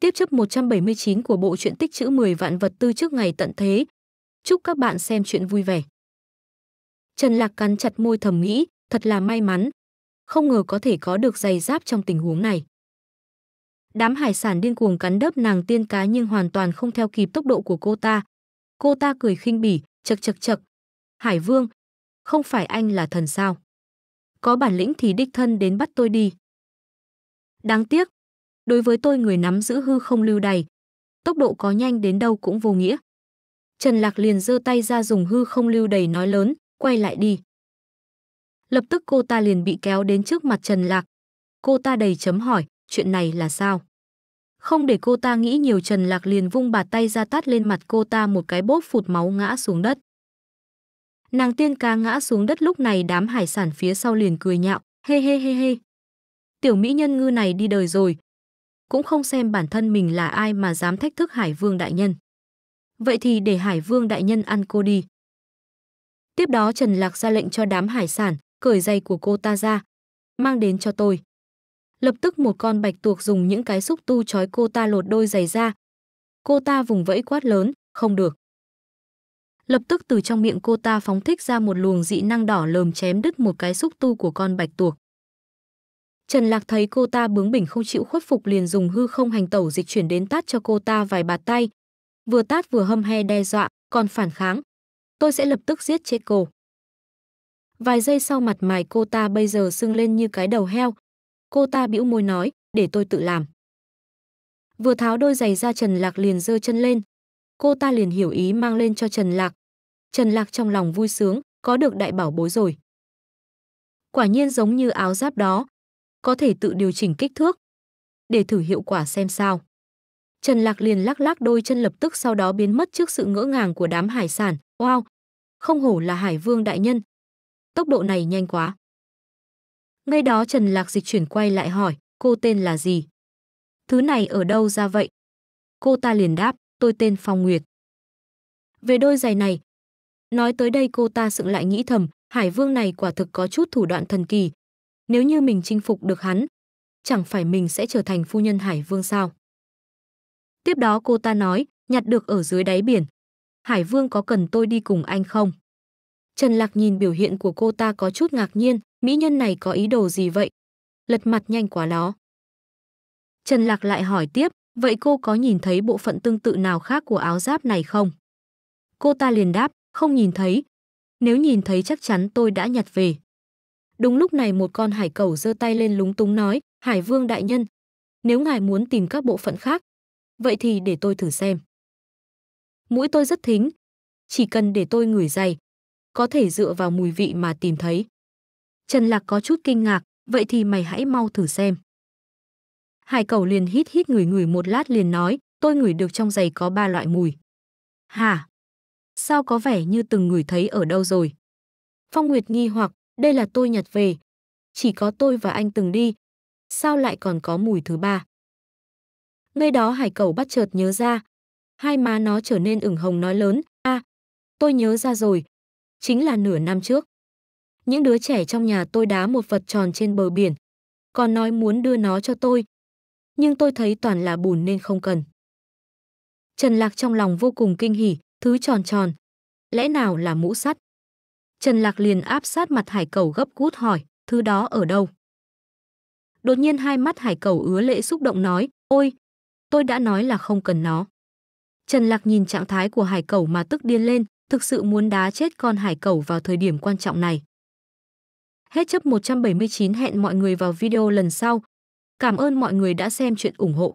tiếp chấp 179 của bộ truyện tích chữ 10 vạn vật tư trước ngày tận thế. Chúc các bạn xem chuyện vui vẻ. Trần Lạc cắn chặt môi thầm nghĩ, thật là may mắn. Không ngờ có thể có được giày giáp trong tình huống này. Đám hải sản điên cuồng cắn đớp nàng tiên cá nhưng hoàn toàn không theo kịp tốc độ của cô ta. Cô ta cười khinh bỉ, chật chật chật. Hải vương, không phải anh là thần sao? Có bản lĩnh thì đích thân đến bắt tôi đi. Đáng tiếc, Đối với tôi người nắm giữ hư không lưu đày, tốc độ có nhanh đến đâu cũng vô nghĩa. Trần Lạc liền giơ tay ra dùng hư không lưu đầy nói lớn, quay lại đi. Lập tức cô ta liền bị kéo đến trước mặt Trần Lạc. Cô ta đầy chấm hỏi, chuyện này là sao? Không để cô ta nghĩ nhiều Trần Lạc liền vung bà tay ra tát lên mặt cô ta một cái bốp phụt máu ngã xuống đất. Nàng tiên cá ngã xuống đất lúc này đám hải sản phía sau liền cười nhạo, hê hê hê hê. Tiểu mỹ nhân ngư này đi đời rồi, cũng không xem bản thân mình là ai mà dám thách thức Hải Vương Đại Nhân. Vậy thì để Hải Vương Đại Nhân ăn cô đi. Tiếp đó Trần Lạc ra lệnh cho đám hải sản, cởi giày của cô ta ra, mang đến cho tôi. Lập tức một con bạch tuộc dùng những cái xúc tu chói cô ta lột đôi giày ra. Cô ta vùng vẫy quát lớn, không được. Lập tức từ trong miệng cô ta phóng thích ra một luồng dị năng đỏ lờm chém đứt một cái xúc tu của con bạch tuộc. Trần Lạc thấy cô ta bướng bỉnh không chịu khuất phục liền dùng hư không hành tẩu dịch chuyển đến tát cho cô ta vài bạt tay. Vừa tát vừa hâm he đe dọa, còn phản kháng. Tôi sẽ lập tức giết chết cô. Vài giây sau mặt mày cô ta bây giờ sưng lên như cái đầu heo. Cô ta bĩu môi nói, để tôi tự làm. Vừa tháo đôi giày ra Trần Lạc liền giơ chân lên. Cô ta liền hiểu ý mang lên cho Trần Lạc. Trần Lạc trong lòng vui sướng, có được đại bảo bối rồi. Quả nhiên giống như áo giáp đó, có thể tự điều chỉnh kích thước. Để thử hiệu quả xem sao. Trần Lạc liền lắc lắc đôi chân lập tức sau đó biến mất trước sự ngỡ ngàng của đám hải sản. Wow! Không hổ là hải vương đại nhân. Tốc độ này nhanh quá. Ngay đó Trần Lạc dịch chuyển quay lại hỏi, cô tên là gì? Thứ này ở đâu ra vậy? Cô ta liền đáp, tôi tên Phong Nguyệt. Về đôi giày này, nói tới đây cô ta sững lại nghĩ thầm, Hải Vương này quả thực có chút thủ đoạn thần kỳ, nếu như mình chinh phục được hắn, chẳng phải mình sẽ trở thành phu nhân Hải Vương sao? Tiếp đó cô ta nói, nhặt được ở dưới đáy biển. Hải Vương có cần tôi đi cùng anh không? Trần Lạc nhìn biểu hiện của cô ta có chút ngạc nhiên, mỹ nhân này có ý đồ gì vậy? Lật mặt nhanh quá đó. Trần Lạc lại hỏi tiếp, vậy cô có nhìn thấy bộ phận tương tự nào khác của áo giáp này không? Cô ta liền đáp, không nhìn thấy. Nếu nhìn thấy chắc chắn tôi đã nhặt về. Đúng lúc này một con hải cẩu giơ tay lên lúng túng nói, Hải Vương đại nhân, nếu ngài muốn tìm các bộ phận khác, vậy thì để tôi thử xem. Mũi tôi rất thính, chỉ cần để tôi ngửi dày, có thể dựa vào mùi vị mà tìm thấy. Trần Lạc có chút kinh ngạc, vậy thì mày hãy mau thử xem. Hải cẩu liền hít hít ngửi ngửi một lát liền nói, tôi ngửi được trong giày có ba loại mùi. hà Sao có vẻ như từng ngửi thấy ở đâu rồi? Phong Nguyệt nghi hoặc, đây là tôi nhặt về. Chỉ có tôi và anh từng đi. Sao lại còn có mùi thứ ba? Ngay đó hải Cầu bắt chợt nhớ ra. Hai má nó trở nên ửng hồng nói lớn. a à, tôi nhớ ra rồi. Chính là nửa năm trước. Những đứa trẻ trong nhà tôi đá một vật tròn trên bờ biển. Còn nói muốn đưa nó cho tôi. Nhưng tôi thấy toàn là bùn nên không cần. Trần Lạc trong lòng vô cùng kinh hỉ, thứ tròn tròn. Lẽ nào là mũ sắt? Trần Lạc liền áp sát mặt hải cầu gấp gút hỏi, thứ đó ở đâu? Đột nhiên hai mắt hải cầu ứa lệ xúc động nói, ôi, tôi đã nói là không cần nó. Trần Lạc nhìn trạng thái của hải cầu mà tức điên lên, thực sự muốn đá chết con hải cầu vào thời điểm quan trọng này. Hết chấp 179 hẹn mọi người vào video lần sau. Cảm ơn mọi người đã xem chuyện ủng hộ.